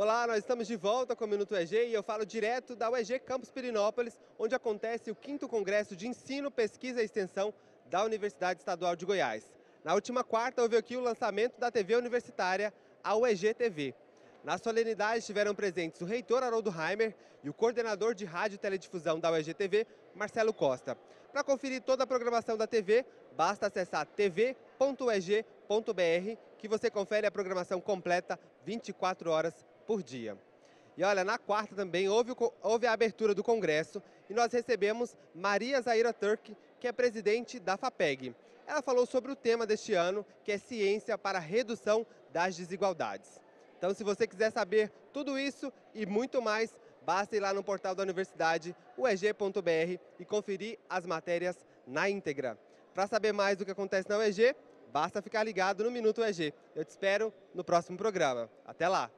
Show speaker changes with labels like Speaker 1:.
Speaker 1: Olá, nós estamos de volta com o Minuto EG e eu falo direto da UEG Campus Pirinópolis, onde acontece o 5 Congresso de Ensino, Pesquisa e Extensão da Universidade Estadual de Goiás. Na última quarta, houve aqui o lançamento da TV universitária, a UEG TV. Na solenidade estiveram presentes o reitor Haroldo Heimer e o coordenador de rádio e teledifusão da UEG TV, Marcelo Costa. Para conferir toda a programação da TV, basta acessar tv.eg.br que você confere a programação completa 24 horas por dia. E olha, na quarta também houve, houve a abertura do Congresso e nós recebemos Maria Zaira Turk, que é presidente da FAPEG. Ela falou sobre o tema deste ano, que é ciência para a redução das desigualdades. Então, se você quiser saber tudo isso e muito mais, basta ir lá no portal da universidade, ueg.br, e conferir as matérias na íntegra. Para saber mais do que acontece na UEG, basta ficar ligado no Minuto UEG. Eu te espero no próximo programa. Até lá!